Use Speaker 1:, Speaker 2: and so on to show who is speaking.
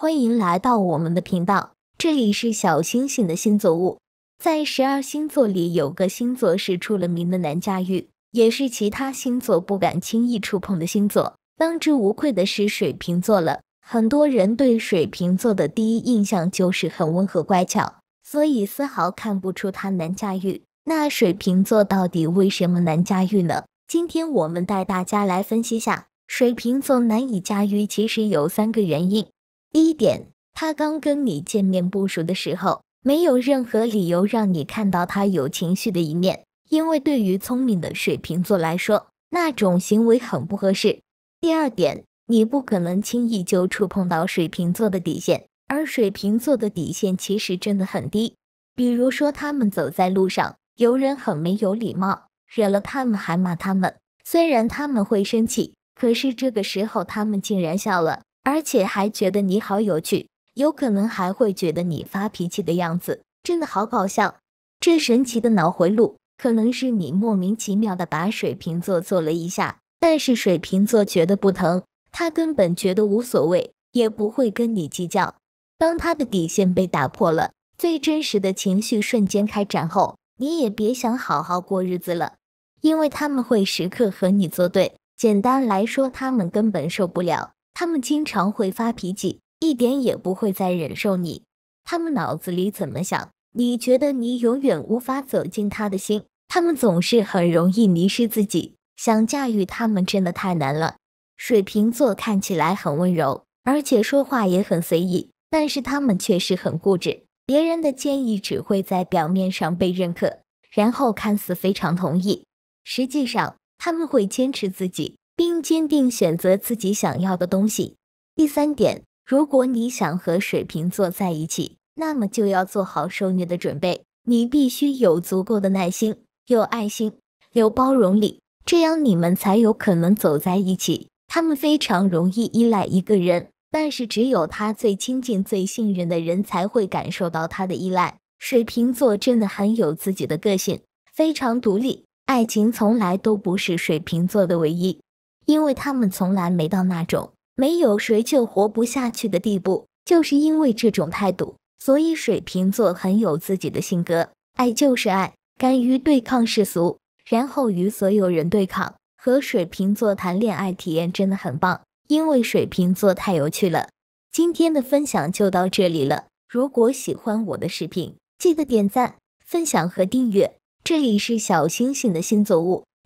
Speaker 1: 欢迎来到我们的频道，这里是小星星的星座屋。在十二星座里，有个星座是出了名的难驾驭，也是其他星座不敢轻易触碰的星座，当之无愧的是水瓶座了。很多人对水瓶座的第一印象就是很温和乖巧，所以丝毫看不出他难驾驭。那水瓶座到底为什么难驾驭呢？今天我们带大家来分析下，水瓶座难以驾驭其实有三个原因。一点，他刚跟你见面不熟的时候，没有任何理由让你看到他有情绪的一面，因为对于聪明的水瓶座来说，那种行为很不合适。第二点，你不可能轻易就触碰到水瓶座的底线，而水瓶座的底线其实真的很低。比如说，他们走在路上，有人很没有礼貌，惹了他们还骂他们，虽然他们会生气，可是这个时候他们竟然笑了。而且还觉得你好有趣，有可能还会觉得你发脾气的样子真的好搞笑。这神奇的脑回路，可能是你莫名其妙的把水瓶座做了一下，但是水瓶座觉得不疼，他根本觉得无所谓，也不会跟你计较。当他的底线被打破了，最真实的情绪瞬间开展后，你也别想好好过日子了，因为他们会时刻和你作对。简单来说，他们根本受不了。他们经常会发脾气，一点也不会再忍受你。他们脑子里怎么想，你觉得你永远无法走进他的心。他们总是很容易迷失自己，想驾驭他们真的太难了。水瓶座看起来很温柔，而且说话也很随意，但是他们确实很固执。别人的建议只会在表面上被认可，然后看似非常同意，实际上他们会坚持自己。并坚定选择自己想要的东西。第三点，如果你想和水瓶座在一起，那么就要做好受虐的准备。你必须有足够的耐心，有爱心，有包容力，这样你们才有可能走在一起。他们非常容易依赖一个人，但是只有他最亲近、最信任的人才会感受到他的依赖。水瓶座真的很有自己的个性，非常独立。爱情从来都不是水瓶座的唯一。因为他们从来没到那种没有谁就活不下去的地步，就是因为这种态度，所以水瓶座很有自己的性格，爱就是爱，甘于对抗世俗，然后与所有人对抗。和水瓶座谈恋爱体验真的很棒，因为水瓶座太有趣了。今天的分享就到这里了，如果喜欢我的视频，记得点赞、分享和订阅。这里是小星星的星座屋。